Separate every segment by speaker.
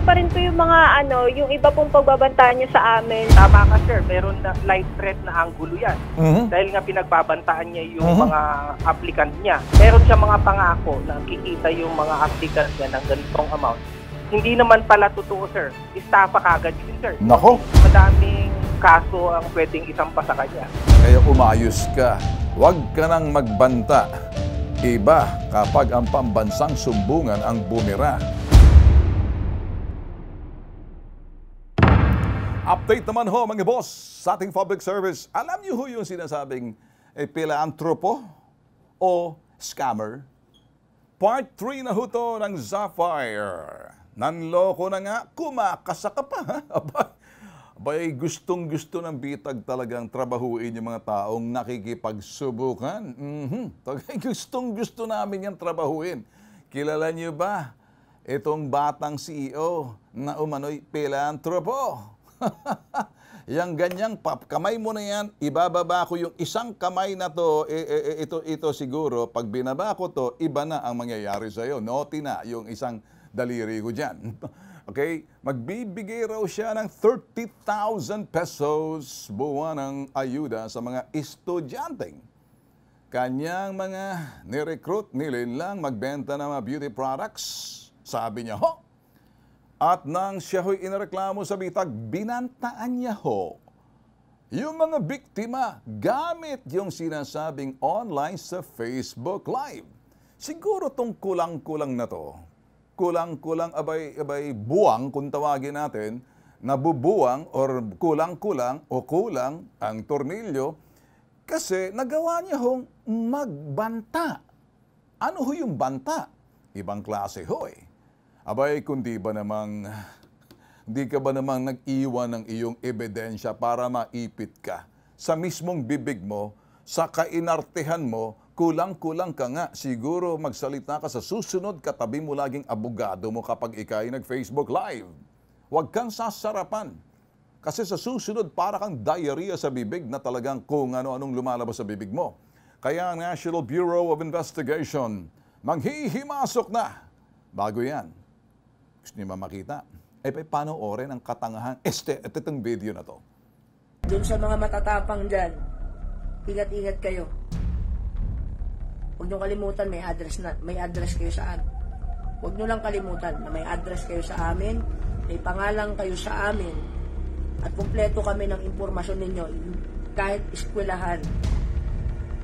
Speaker 1: meron pa rin po yung mga ano, yung iba pong pagbabanta niya sa amin. Tama ka sir, meron na light threat na angulo yan. Mhm. Dahil nga pinagbabantaan niya yung Mhm. mga applicant niya. Meron siya mga pangako na kikita yung mga applicant niya ng ganitong amount. Hindi naman pala totoo sir. Estafa kagad yun sir. Nako. Madaming kaso ang pwedeng isampa sa kanya.
Speaker 2: Kaya umayos ka. Huwag ka nang magbanta. Iba kapag ang pambansang sumbungan ang bumira. Update naman ho mga boss sa ating public service. Alam niyo ho yung sinasabing eh, pila antropo o scammer? Part 3 na ho to ng Sapphire. Nanloko na nga, kumakasaka pa. Ha? Aba, Bay gustong gusto ng bitag talagang trabahuin yung mga taong nakikipagsubukan. Mm-hmm. Gustong gusto namin yan trabahuin. Kilala niyo ba itong batang CEO na umano'y pilantropo? yang ganyang pap, kamay mo na yan, ibababa ko yung isang kamay na to, e, e, e, ito, ito siguro, pag binaba ko to, iba na ang mangyayari sa'yo. Noti na yung isang daliri ko dyan. okay? Magbibigay raw siya ng 30,000 pesos buwan ng ayuda sa mga estudyanteng kanyang mga nirecruit nilin lang magbenta ng mga beauty products. Sabi niya, ho, at nang siya ho'y inareklamo sa bitag, binantaan niya ho yung mga biktima gamit yung sinasabing online sa Facebook Live. Siguro tong kulang-kulang na to, kulang-kulang abay, abay buwang kung tawagin natin, nabubuwang or kulang-kulang o kulang ang tornilyo kasi nagawa niya hong magbanta. Ano ho yung banta? Ibang klase ho eh. Abay, kundi ba namang, hindi ka ba namang nag-iwan ng iyong ebidensya para maipit ka sa mismong bibig mo, sa kainartehan mo, kulang-kulang ka nga. Siguro magsalita ka sa susunod katabi mo laging abogado mo kapag ikay nag-Facebook Live. Huwag kang sasarapan. Kasi sa susunod, para kang diarrhea sa bibig na talagang kung ano-anong lumalabas sa bibig mo. Kaya ang National Bureau of Investigation, manghihimasok na. Bago yan, gusto niyo ba makita? Eh, paano orin ang katangahan? Este, eh, ito itong video na to.
Speaker 1: Doon sa mga matatapang dyan, ingat-ingat kayo. Huwag niyo kalimutan, may address, na, may address kayo saan. Huwag niyo lang kalimutan na may address kayo sa amin, may pangalan kayo sa amin, at kumpleto kami ng impormasyon ninyo, kahit eskwelahan.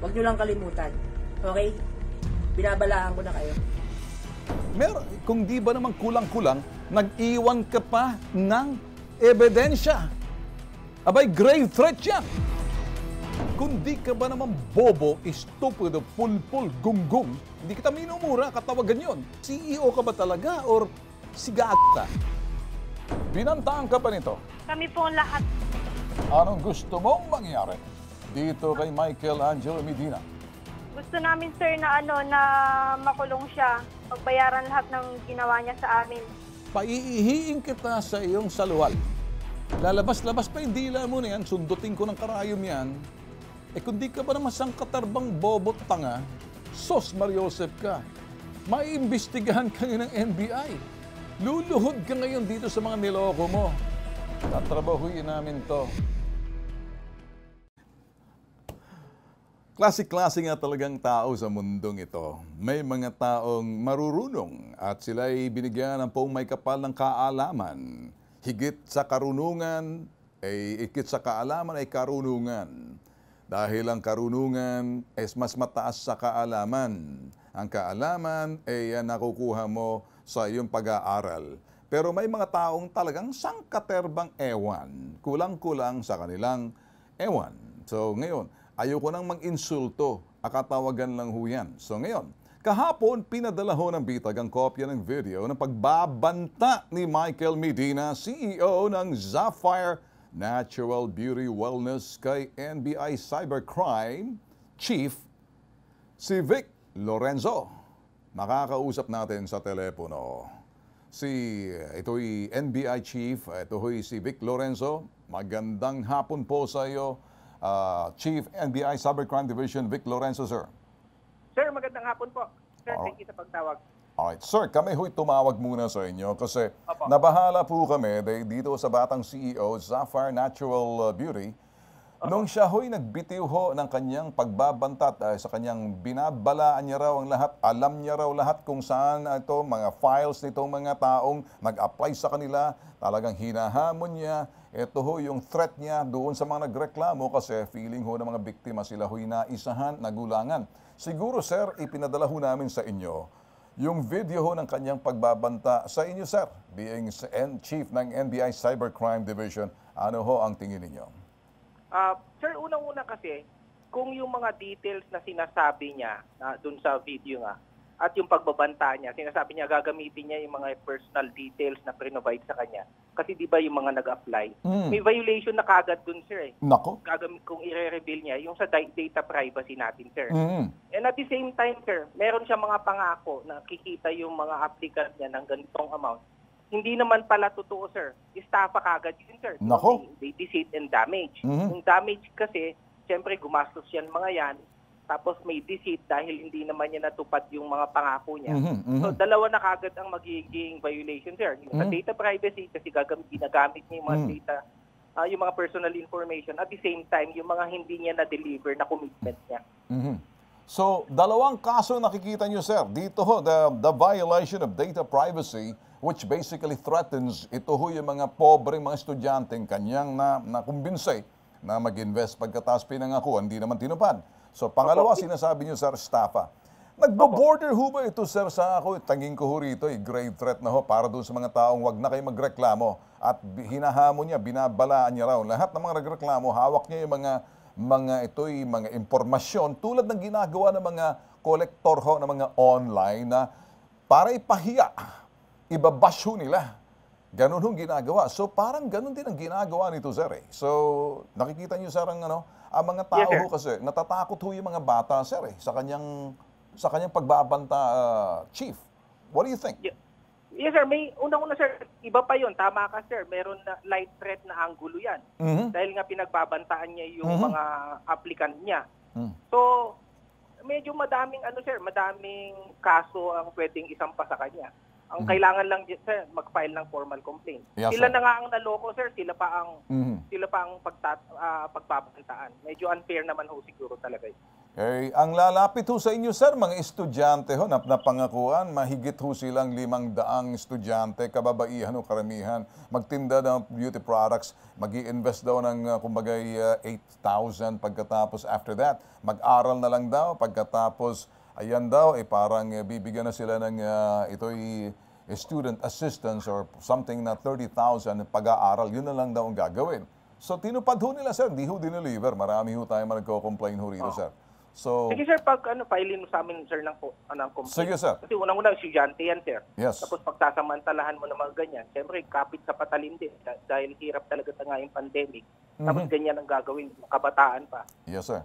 Speaker 1: Huwag niyo lang kalimutan. Okay? Binabalaan ko na kayo.
Speaker 2: Mer kung di ba naman kulang-kulang, nag-iwan ka pa ng ebidensya. Abay, grave threat yan. Kung di ka ba naman bobo, estupido, pulpul, gunggung, hindi kita minumura, katawagan yon. CEO ka ba talaga or sigaag ka? Binantaan ka pa nito?
Speaker 3: Kami po lahat.
Speaker 2: Anong gusto mong mangyari dito kay Michael Angelo Medina?
Speaker 3: Gusto namin, sir, na ano, na makulong siya pagbayaran lahat ng ginawa niya sa amin.
Speaker 2: Paiihiin kita sa iyong saluwal. Lalabas-labas pa yung dila mo na yan, sundutin ko ng karayom yan. Eh kundi ka ba naman sang katarbang bobot tanga, sos Mariosep ka. Maiimbestigahan ka ng NBI. Luluhod ka ngayon dito sa mga niloko mo. Tatrabahuin namin to. Klase-klase nga talagang tao sa mundong ito. May mga taong marurunong at sila ay binigyan ng pong may kapal ng kaalaman. Higit sa karunungan, ay ikit sa kaalaman ay karunungan. Dahil ang karunungan ay mas mataas sa kaalaman. Ang kaalaman ay ah, nakukuha mo sa iyong pag-aaral. Pero may mga taong talagang sangkaterbang ewan. Kulang-kulang sa kanilang ewan. So ngayon, Ayoko nang mag-insulto, akatawagan lang ho yan. So ngayon, kahapon pinadala ho ng bitag ang kopya ng video ng pagbabanta ni Michael Medina, CEO ng Sapphire Natural Beauty Wellness kay NBI Cybercrime Chief si Vic Lorenzo. Makakausap natin sa telepono. Si eh, ito'y NBI Chief, eh, ito'y si Vic Lorenzo. Magandang hapon po sa iyo uh, Chief NBI Cybercrime Division Vic Lorenzo, sir.
Speaker 1: Sir, magandang hapon po. Sir, Alright. thank you sa pagtawag.
Speaker 2: Alright. Sir, kami ho'y tumawag muna sa inyo kasi Opo. nabahala po kami dito sa batang CEO Sapphire Natural uh, Beauty Nung siya ho'y nagbitiw ho ng kanyang pagbabantat uh, ah, sa kanyang binabalaan niya raw ang lahat, alam niya raw lahat kung saan ah, ito, mga files nitong mga taong nag-apply sa kanila, talagang hinahamon niya. Ito ho yung threat niya doon sa mga nagreklamo kasi feeling ho ng mga biktima sila ho'y naisahan, nagulangan. Siguro sir, ipinadala ho namin sa inyo yung video ho ng kanyang pagbabanta sa inyo sir, being Chief ng NBI Cybercrime Division. Ano ho ang tingin ninyo?
Speaker 1: Uh, sir, unang-una kasi, kung yung mga details na sinasabi niya uh, dun sa video nga, at yung pagbabanta niya, sinasabi niya gagamitin niya yung mga personal details na prinovide sa kanya. Kasi di ba yung mga nag-apply, mm. may violation na kagad dun, sir. Eh. Nako. Kagam- kung i-reveal niya, yung sa data privacy natin, sir. Mm. And at the same time, sir, meron siya mga pangako na kikita yung mga applicant niya ng ganitong amount hindi naman pala totoo, sir. Estafa kagad yun, sir. Nako. They, they deceit and damage. Mm-hmm. Yung damage kasi, siyempre gumastos yan mga yan. Tapos may deceit dahil hindi naman niya natupad yung mga pangako niya. Mm-hmm, So dalawa na kagad ang magiging violation, sir. Yung mm-hmm. sa mhm. data privacy, kasi gagam- ginagamit niya yung mga mm-hmm. data uh, yung mga personal information at the same time yung mga hindi niya na-deliver na commitment niya.
Speaker 2: Mm-hmm. So, dalawang kaso nakikita niyo sir dito ho, the, the violation of data privacy which basically threatens ito ho yung mga pobre mga estudyante kanyang na nakumbinse na mag-invest pagkatapos pinangakuan, hindi naman tinupad. So pangalawa, Opo. sinasabi niyo Sir Staffa, nagbo-border ho ba ito Sir sa ako? Tanging ko ho rito, eh, grave threat na ho para doon sa mga taong wag na kayo magreklamo at hinahamon niya, binabalaan niya raw. Lahat ng mga nagreklamo, hawak niya yung mga mga ito'y mga impormasyon tulad ng ginagawa ng mga kolektor ho ng mga online na para ipahiya ibabash ho nila. Ganun hong ginagawa. So parang ganun din ang ginagawa nito, sir. Eh. So nakikita niyo, sarang ano, ang mga tao yes, kasi natatakot ho yung mga bata, sir, eh, sa kanyang sa kanyang pagbabanta, uh, Chief. What do you think?
Speaker 1: Yeah. Yes, sir. May unang-una, sir, iba pa yon Tama ka, sir. Meron na light threat na angulo yan. Mm-hmm. Dahil nga pinagbabantaan niya yung mm-hmm. mga applicant niya. Mm. So, medyo madaming, ano, sir, madaming kaso ang pwedeng isang pa sa kanya. Ang mm. kailangan lang din sir, mag-file ng formal complaint. Yes, sila sir. na nga ang naloko, sir. Sila pa ang mm. sila pa ang pagtat, uh, ah, pagbabantaan. Medyo unfair naman ho siguro talaga. Yun.
Speaker 2: Eh, ang lalapit ho sa inyo, sir, mga estudyante ho, na napangakuan, mahigit ho silang limang daang estudyante, kababaihan o karamihan, magtinda ng beauty products, mag invest daw ng, uh, kumbaga, uh, 8,000 pagkatapos after that. Mag-aral na lang daw pagkatapos ayan daw, eh, parang eh, bibigyan na sila ng uh, ito'y student assistance or something na 30,000 pag-aaral. Yun na lang daw ang gagawin. So tinupad ho nila, sir. Hindi ho dineliver. Marami ho tayo managko-complain ho rito, oh. sir.
Speaker 1: So, Sige sir, pag ano, pailin mo sa amin sir ng, ano, ng complaint. Sige sir. Kasi unang-una, estudyante yan sir. Yes. Tapos pagsasamantalahan mo ng mga ganyan, siyempre kapit sa patalim din dahil hirap talaga sa ngayong pandemic. Tapos mm-hmm. ganyan ang gagawin, kabataan pa.
Speaker 2: Yes sir.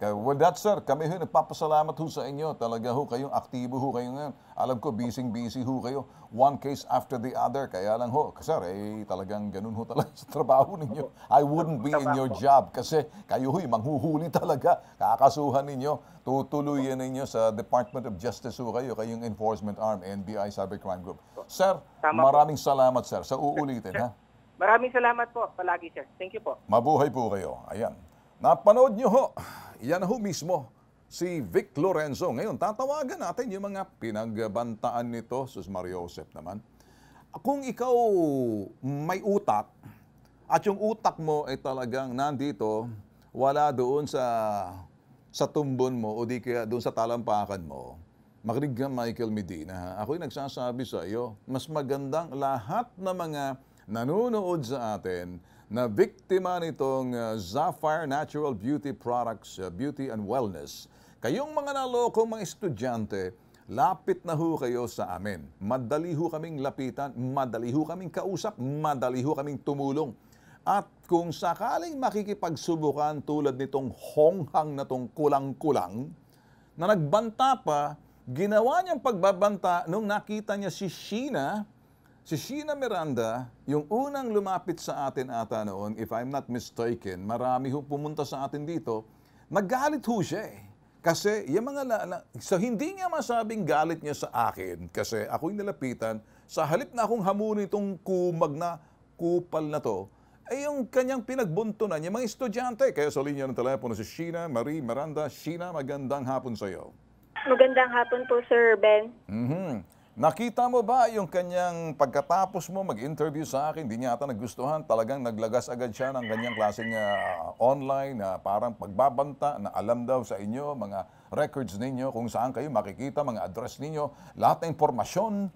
Speaker 2: Kaya with that, sir, kami ho, nagpapasalamat ho sa inyo. Talaga ho, kayong aktibo ho kayo ngayon. Alam ko, busy-busy ho kayo. One case after the other. Kaya lang ho, sir, eh, talagang ganun ho talaga sa trabaho ninyo. I wouldn't be in your job kasi kayo ho'y manghuhuli talaga. Kakasuhan ninyo. Tutuluyan ninyo sa Department of Justice ho kayo, kayong enforcement arm, NBI Cybercrime Group. Sir, maraming salamat, sir. Sa uulitin, ha?
Speaker 1: Maraming salamat po palagi, sir. Thank you po.
Speaker 2: Mabuhay po kayo. Ayan. Napanood nyo ho yan ho mismo si Vic Lorenzo. Ngayon, tatawagan natin yung mga pinagbantaan nito, Sus Mario Joseph naman. Kung ikaw may utak, at yung utak mo ay talagang nandito, wala doon sa sa tumbon mo o di kaya doon sa talampakan mo, makinig ka Michael Medina, ako'y nagsasabi sa iyo, mas magandang lahat na mga nanonood sa atin na biktima nitong uh, Zafire Natural Beauty Products, uh, Beauty and Wellness. Kayong mga naloko, mga estudyante, lapit na ho kayo sa amin. Madali ho kaming lapitan, madali ho kaming kausap, madali ho kaming tumulong. At kung sakaling makikipagsubukan tulad nitong honghang na tong kulang-kulang, na nagbanta pa, ginawa niyang pagbabanta nung nakita niya si Sheena Si Sheena Miranda, yung unang lumapit sa atin ata noon, if I'm not mistaken, marami ho pumunta sa atin dito, nagalit ho siya eh. Kasi yung mga la, so hindi niya masabing galit niya sa akin kasi ako'y nilapitan sa halip na akong hamunin itong kumag na kupal na to ay eh, yung kanyang pinagbuntunan yung mga estudyante. Kaya sa linya ng telepono si Sheena Marie Miranda. Sheena, magandang hapon sa iyo.
Speaker 3: Magandang hapon po, Sir Ben.
Speaker 2: Mm-hmm. Nakita mo ba yung kanyang pagkatapos mo mag-interview sa akin, hindi niya ata nagustuhan, talagang naglagas agad siya ng kanyang klaseng uh, online na uh, parang pagbabanta na alam daw sa inyo, mga records ninyo, kung saan kayo makikita, mga address ninyo, lahat ng impormasyon.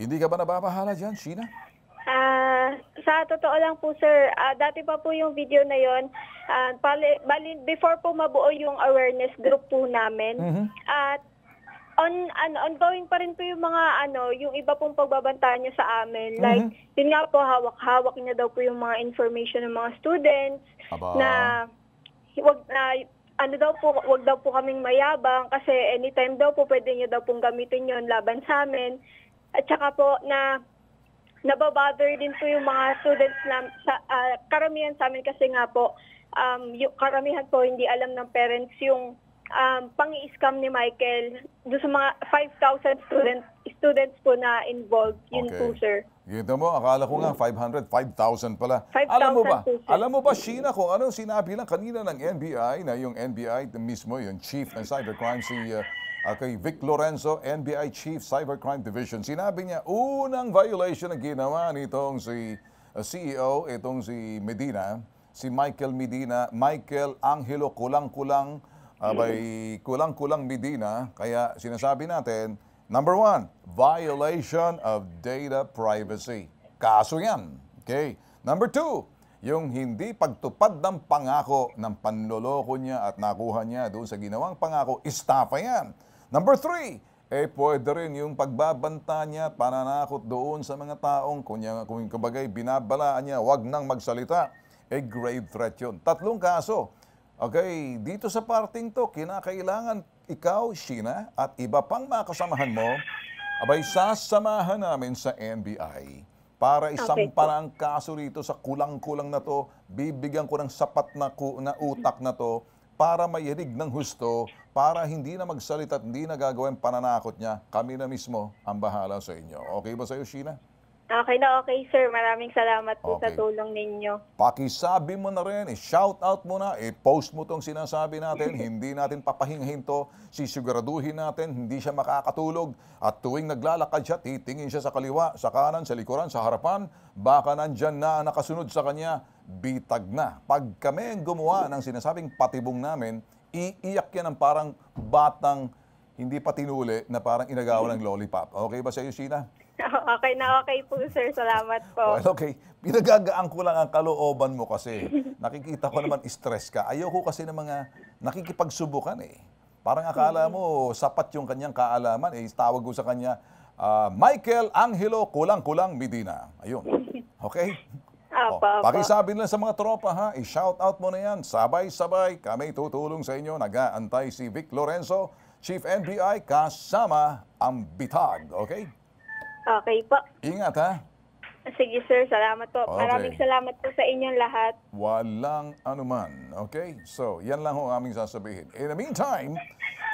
Speaker 2: Hindi ka ba nababahala dyan, Sheena?
Speaker 3: Uh, sa totoo lang po sir, uh, dati pa po yung video na yon, uh, bali, bali, before po mabuo yung awareness group po namin, mm-hmm. at on an ongoing pa rin po yung mga ano yung iba pong pagbabanta niya sa amin mm-hmm. like mm-hmm. yun nga po hawak-hawak niya daw po yung mga information ng mga students Aba. na wag na ano daw po wag daw po kaming mayabang kasi anytime daw po pwede niya daw pong gamitin yon laban sa amin at saka po na nababother din po yung mga students na sa, uh, karamihan sa amin kasi nga po um, yung karamihan po hindi alam ng parents yung um, pang-i-scam ni Michael do sa mga 5,000 student, students po na involved. Yun okay. po, sir.
Speaker 2: Kita mo, akala ko nga 500, 5,000 pala. 5, alam mo ba, alam mo ba, Sheena, kung ano sinabi lang kanina ng NBI, na yung NBI mismo, yung chief ng cybercrime, si uh, uh kay Vic Lorenzo, NBI Chief Cybercrime Division. Sinabi niya, unang violation na ginawa nitong si uh, CEO, itong si Medina, si Michael Medina, Michael Angelo Kulang-Kulang, abay kulang-kulang Medina. Kaya sinasabi natin, number one, violation of data privacy. Kaso yan. Okay. Number two, yung hindi pagtupad ng pangako ng panloloko niya at nakuha niya doon sa ginawang pangako, estafa yan. Number three, eh pwede rin yung pagbabanta niya, pananakot doon sa mga taong, kunya, kung kabagay binabalaan niya, wag nang magsalita, eh grave threat yun. Tatlong kaso, Okay, dito sa parting to, kinakailangan ikaw, Sheena, at iba pang mga kasamahan mo, abay sasamahan namin sa NBI para isampara ang kaso rito sa kulang-kulang na to. Bibigyan ko ng sapat na, ku- na utak na to para mayirig ng husto, para hindi na magsalita at hindi na gagawin pananakot niya. Kami na mismo ang bahala sa inyo. Okay ba sa iyo, Sheena?
Speaker 3: Okay na okay, sir. Maraming salamat po Okay. sa tulong ninyo.
Speaker 2: Pakisabi mo na rin, i-shout out mo na, i-post mo tong sinasabi natin, hindi natin papahingahin to, sisiguraduhin natin, hindi siya makakatulog. At tuwing naglalakad siya, titingin siya sa kaliwa, sa kanan, sa likuran, sa harapan, baka nandyan na ang nakasunod sa kanya, bitag na. Pag kami ang gumawa ng sinasabing patibong namin, iiyak yan ng parang batang hindi pa tinuli na parang inagawa ng lollipop. Okay ba sa iyo, Sina?
Speaker 3: Okay na okay po, sir. Salamat po. Well,
Speaker 2: okay. Pinagagaan ko lang ang kalooban mo kasi. Nakikita ko naman stress ka. Ayoko kasi ng mga nakikipagsubukan eh. Parang akala mo, sapat yung kanyang kaalaman. Eh, tawag ko sa kanya, uh, Michael Angelo Kulang-Kulang Medina. Ayun. Okay?
Speaker 3: Opo, oh, pakisabi
Speaker 2: lang sa mga tropa ha, i-shout out mo na yan. Sabay-sabay kami tutulong sa inyo. Nagaantay si Vic Lorenzo, Chief NBI, kasama ang bitag. Okay? Okay po. Ingat ha.
Speaker 3: Sige sir, salamat po. Okay. Maraming salamat po sa inyong lahat.
Speaker 2: Walang anuman. Okay? So, yan lang ho aming sasabihin. In the meantime,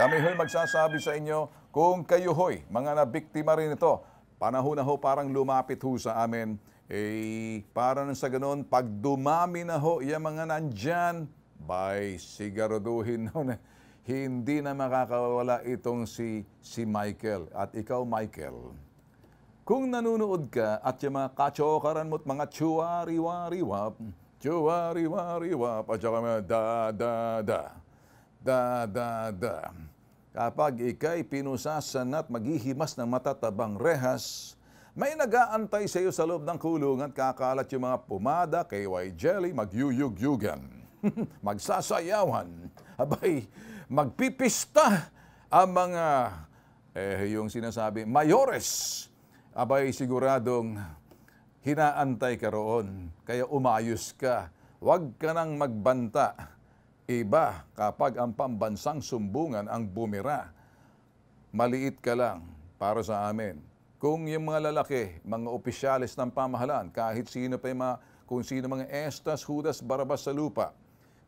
Speaker 2: kami ho'y magsasabi sa inyo kung kayo ho'y mga nabiktima rin ito. Panahon na ho parang lumapit ho sa amin. Eh, para na sa ganun, pag dumami na ho yung mga nandyan, by sigaraduhin ho na hindi na makakawala itong si, si Michael. At ikaw, Michael, kung nanunood ka at yung mga kachokaran mo mga chuwari-wari-wap, chuwari-wari-wap, at saka mga da-da-da, da-da-da. Kapag ikay pinusasan at maghihimas ng matatabang rehas, may nagaantay sa iyo sa loob ng kulungan, kakalat yung mga pumada, KY jelly, magyuyugyugan, magsasayawan, abay, magpipista ang mga, eh, yung sinasabi, mayores, abay siguradong hinaantay ka roon. Kaya umayos ka. Huwag ka nang magbanta. Iba kapag ang pambansang sumbungan ang bumira. Maliit ka lang para sa amin. Kung yung mga lalaki, mga opisyalis ng pamahalaan, kahit sino pa yung mga, kung sino mga Estas, Judas, Barabas sa lupa,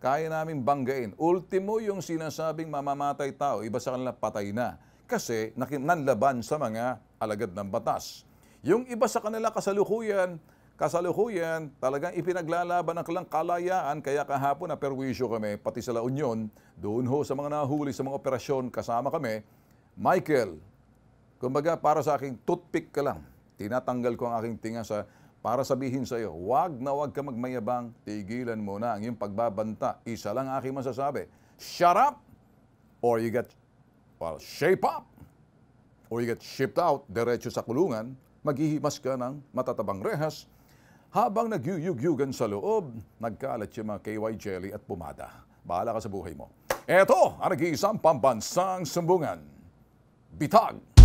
Speaker 2: kaya namin banggain. Ultimo yung sinasabing mamamatay tao, iba sa kanila patay na kasi nanlaban sa mga alagad ng batas. Yung iba sa kanila kasalukuyan, kasalukuyan talagang ipinaglalaban ang kalang kalayaan kaya kahapon na perwisyo kami pati sa La Union, doon ho sa mga nahuli sa mga operasyon kasama kami, Michael, kumbaga para sa aking toothpick ka lang, tinatanggal ko ang aking tinga sa para sabihin sa iyo, wag na wag ka magmayabang, tigilan mo na ang iyong pagbabanta. Isa lang aking masasabi, shut up or you get well, shape up or you get shipped out diretso sa kulungan, maghihimas ka ng matatabang rehas habang nagyuyugyugan sa loob, nagkalat yung mga KY jelly at pumada. Bahala ka sa buhay mo. Ito ang nag-iisang pambansang sumbungan. Bitag!